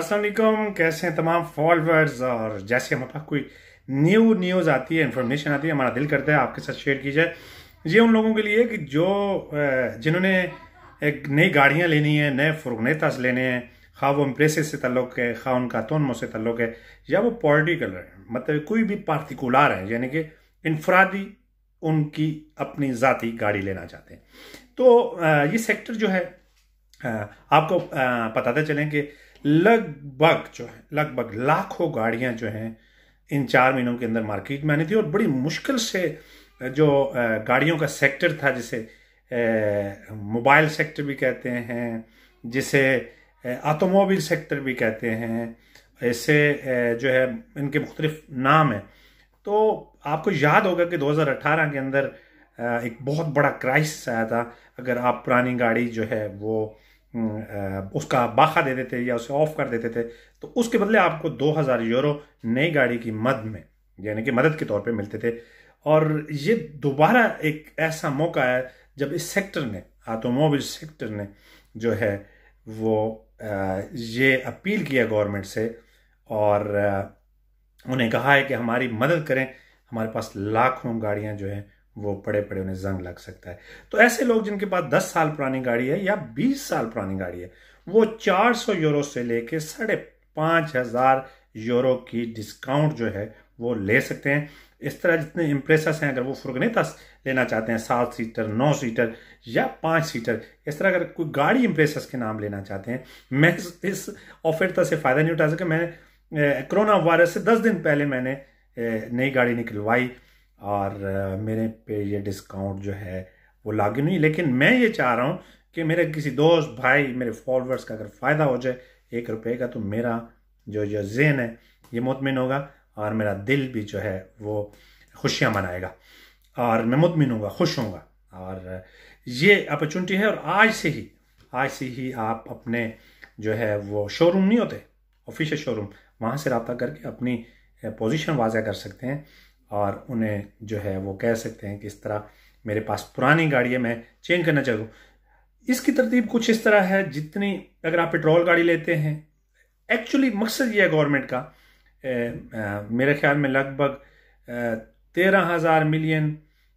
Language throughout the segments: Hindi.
असलम कैसे हैं तमाम फॉलोअर्स और जैसे हमारे पास कोई न्यू न्यूज़ आती है इन्फॉर्मेशन आती है हमारा दिल करता है आपके साथ शेयर की जाए ये उन लोगों के लिए कि जो जिन्होंने एक नई गाड़ियाँ लेनी है नए फुरनेतास लेने हैं खा वो इम्प्रेसिस से तल्लुक़ है खा उनका तोनमो से तल्लुक़ है या वो पॉलिटिकल है मतलब कोई भी पार्टिकुलर है यानी कि इनफरादी उनकी अपनी ज़ाती गाड़ी लेना चाहते हैं तो ये सेक्टर जो है आपको बताते तो चलें कि लगभग जो है लगभग लाखों गाड़ियां जो हैं इन चार महीनों के अंदर मार्केट में आनी थी और बड़ी मुश्किल से जो गाड़ियों का सेक्टर था जिसे मोबाइल सेक्टर भी कहते हैं जिसे ऑटोमोबाइल सेक्टर भी कहते हैं ऐसे जो है इनके मुख्तलिफ नाम हैं तो आपको याद होगा कि 2018 के अंदर एक बहुत बड़ा क्राइसिस आया था अगर आप पुरानी गाड़ी जो है वो उसका बाखा दे देते या उसे ऑफ कर देते थे तो उसके बदले आपको 2000 यूरो नई गाड़ी की मद में यानी कि मदद के तौर पे मिलते थे और ये दोबारा एक ऐसा मौका है जब इस सेक्टर ने ऑटोमोबाइल सेक्टर ने जो है वो ये अपील किया गवर्नमेंट से और उन्हें कहा है कि हमारी मदद करें हमारे पास लाखों गाड़ियां जो हैं वो पड़े पड़े उन्हें जंग लग सकता है तो ऐसे लोग जिनके पास दस साल पुरानी गाड़ी है या बीस साल पुरानी गाड़ी है वो चार सौ यूरो से लेके साढ़े पाँच हज़ार यूरो की डिस्काउंट जो है वो ले सकते हैं इस तरह जितने इम्प्रेसस हैं अगर वो फुर्गनेतास लेना चाहते हैं सात सीटर नौ सीटर या पाँच सीटर इस तरह अगर कोई गाड़ी इम्प्रेसस के नाम लेना चाहते हैं मैं इस ऑफर से फ़ायदा नहीं उठा सका मैंने कोरोना वायरस से दस दिन पहले मैंने नई गाड़ी निकलवाई और मेरे पे ये डिस्काउंट जो है वो लागू नहीं लेकिन मैं ये चाह रहा हूँ कि मेरे किसी दोस्त भाई मेरे फॉलोअर्स का अगर फ़ायदा हो जाए एक रुपये का तो मेरा जो जो जेन है ये मुतमिन होगा और मेरा दिल भी जो है वो खुशियाँ मनाएगा और मैं मुतमिन हूँ खुश हूँ और ये अपॉर्चुनिटी है और आज से ही आज से ही आप अपने जो है वो शोरूम नहीं होते ऑफिशियल शोरूम वहाँ से रबता करके अपनी पोजीशन वाजह कर सकते हैं और उन्हें जो है वो कह सकते हैं कि इस तरह मेरे पास पुरानी गाड़ी है मैं चेंज करना चाहूँ इसकी तरतीब कुछ इस तरह है जितनी अगर आप पेट्रोल गाड़ी लेते हैं एक्चुअली मकसद ये है गवर्नमेंट का ए, आ, मेरे ख्याल में लगभग तेरह हज़ार मिलियन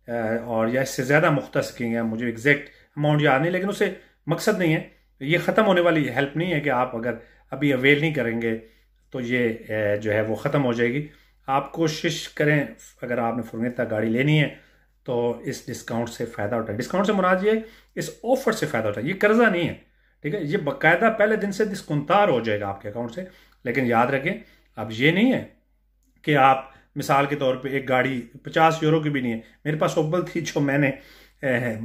और या इससे ज़्यादा मुख्त किए हैं मुझे एग्जैक्ट अमाउंट याद नहीं लेकिन उसे मकसद नहीं है ये ख़त्म होने वाली हेल्प नहीं है कि आप अगर अभी अवेल नहीं करेंगे तो ये जो है वो ख़त्म हो जाएगी आप कोशिश करें अगर आपने फुर्नीता गाड़ी लेनी है तो इस डिस्काउंट से फ़ायदा उठाएं डिस्काउंट से मुराद ये इस ऑफर से फ़ायदा उठाए ये कर्ज़ा नहीं है ठीक है ये बाकायदा पहले दिन से दिस्कुनतार हो जाएगा आपके अकाउंट से लेकिन याद रखें अब ये नहीं है कि आप मिसाल के तौर पे एक गाड़ी पचास यूरो की भी नहीं है मेरे पास ओबल थी जो मैंने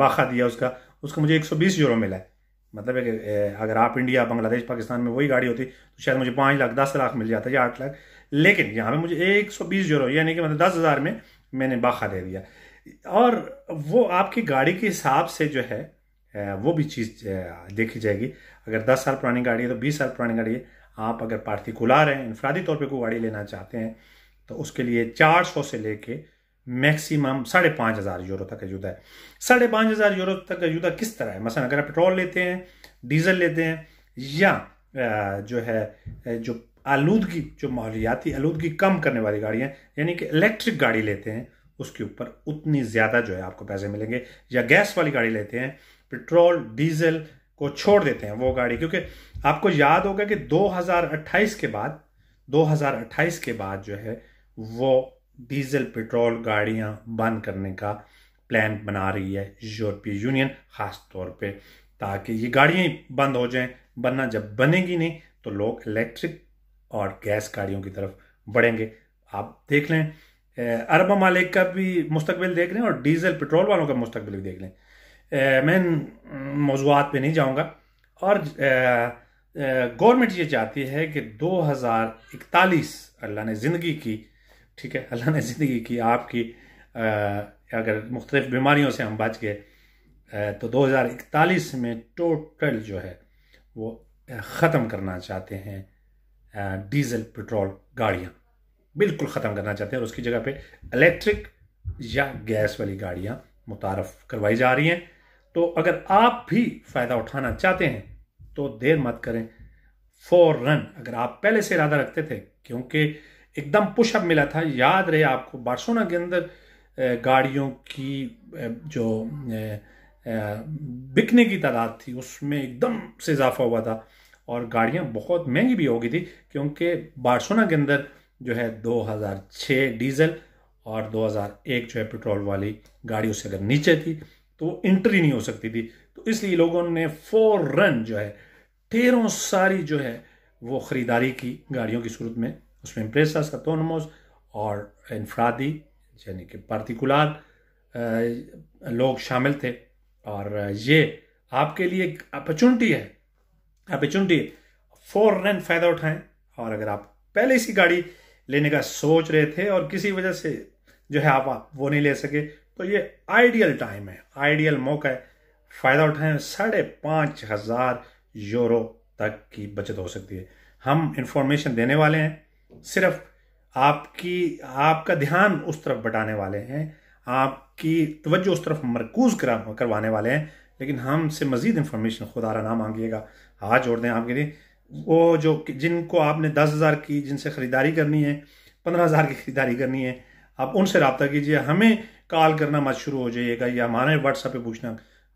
बाखा दिया उसका उसका मुझे एक सौ बीस यूरो मिला है मतलब है कि अगर आप इंडिया बांग्लादेश पाकिस्तान में वही गाड़ी होती तो शायद मुझे पाँच लाख दस लाख मिल जाता या आठ लाख लेकिन यहाँ पे मुझे एक सौ बीस जोरो यानी कि मतलब दस हज़ार में मैंने बाखा दे दिया और वो आपकी गाड़ी के हिसाब से जो है वो भी चीज़ देखी जाएगी अगर दस साल पुरानी गाड़ी है तो बीस साल पुरानी गाड़ी है आप अगर पार्टिकुलर हैं इनफरादी तौर पर कोई गाड़ी लेना चाहते हैं तो उसके लिए चार सौ से लेके मैक्सिमम साढ़े पाँच हज़ार यूरो तक अजूदा है साढ़े पाँच हज़ार यूरो तक अजूदा किस तरह है मसलन अगर आप पेट्रोल लेते हैं डीजल लेते हैं या जो है जो आलूदगी जो माहौलियाती आलूदगी कम करने वाली गाड़ियाँ यानी कि इलेक्ट्रिक गाड़ी लेते हैं उसके ऊपर उतनी ज़्यादा जो है आपको पैसे मिलेंगे या गैस वाली गाड़ी लेते हैं पेट्रोल डीजल को छोड़ देते हैं वो गाड़ी क्योंकि आपको याद होगा कि 2028 के बाद 2028 के बाद जो है वो डीजल पेट्रोल गाड़ियां बंद करने का प्लान बना रही है यूरोपीय यूनियन ख़ास तौर पे ताकि ये गाड़ियाँ बंद हो जाएं बनना जब बनेगी नहीं तो लोग इलेक्ट्रिक और गैस गाड़ियों की तरफ बढ़ेंगे आप देख लें अरब मालिक का भी मुस्तबिल देख लें और डीजल पेट्रोल वालों का मुस्तबिल भी देख लें मैं मौजूद पर नहीं जाऊँगा और गवर्नमेंट ये चाहती है कि 2041 अल्लाह ने ज़िंदगी की ठीक है अल्लाह ने ज़िंदगी की आपकी आ, अगर मुख्तलिफ बीमारियों से हम बच गए तो 2041 में टोटल जो है वो ख़त्म करना चाहते हैं डीजल पेट्रोल गाड़ियाँ बिल्कुल ख़त्म करना चाहते हैं और उसकी जगह पे इलेक्ट्रिक या गैस वाली गाड़ियाँ मुतारफ़ करवाई जा रही हैं तो अगर आप भी फ़ायदा उठाना चाहते हैं तो देर मत करें फ़ौर अगर आप पहले से इरादा रखते थे क्योंकि एकदम पुशअप मिला था याद रहे आपको बार्सोना के अंदर गाड़ियों की जो बिकने की तादाद थी उसमें एकदम से इजाफा हुआ था और गाड़ियाँ बहुत महंगी भी हो गई थी क्योंकि बार्सोना के अंदर जो है 2006 डीजल और 2001 जो है पेट्रोल वाली गाड़ी उससे अगर नीचे थी तो वो एंट्री नहीं हो सकती थी तो इसलिए लोगों ने फोर रन जो है ठेरों सारी जो है वो ख़रीदारी की गाड़ियों की सूरत में उसमें empresas autónomos और इनफरादी यानी कि पार्टिकुलर लोग शामिल थे और ये आपके लिए एक अपॉर्चुनिटी है अपॉर्चुनिटी रन फ़ायदा उठाएं और अगर आप पहले सी गाड़ी लेने का सोच रहे थे और किसी वजह से जो है आप वो नहीं ले सके तो ये आइडियल टाइम है आइडियल मौका है फ़ायदा उठाएं साढ़े पाँच हज़ार यूरो तक की बचत हो सकती है हम इंफॉर्मेशन देने वाले हैं सिर्फ आपकी आपका ध्यान उस तरफ बटाने वाले हैं आपकी तवज्जो उस तरफ मरकूज करा करवाने वाले हैं लेकिन हमसे मज़ीद खुद आ रहा ना मांगिएगा हाथ जोड़ दें आपके लिए वो जो जिनको आपने दस हज़ार की जिनसे ख़रीदारी करनी है पंद्रह हज़ार की ख़रीदारी करनी है आप उनसे रबता कीजिए हमें कॉल करना मत शुरू हो जाइएगा या हमारे व्हाट्सएप पे पूछना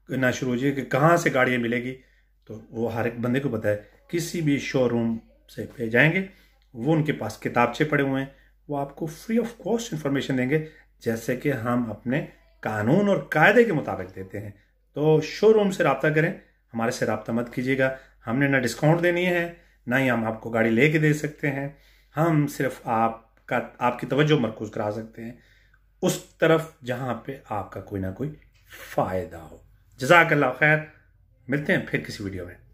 करना शुरू हो जाइए कि कहाँ से गाड़ियाँ मिलेगी तो वो हर एक बंदे को पता है किसी भी शोरूम से पे जाएंगे वो उनके पास किताबचे पड़े हुए हैं वो आपको फ्री ऑफ कॉस्ट इन्फॉर्मेशन देंगे जैसे कि हम अपने कानून और कायदे के मुताबिक देते हैं तो शोरूम से रबता करें हमारे से रबता मत कीजिएगा हमने ना डिस्काउंट देनी है ना ही हम आपको गाड़ी ले दे सकते हैं हम सिर्फ आपका आपकी तवज्जो मरकूज करा सकते हैं उस तरफ जहाँ पे आपका कोई ना कोई फ़ायदा हो जजाकल्ला खैर मिलते हैं फिर किसी वीडियो में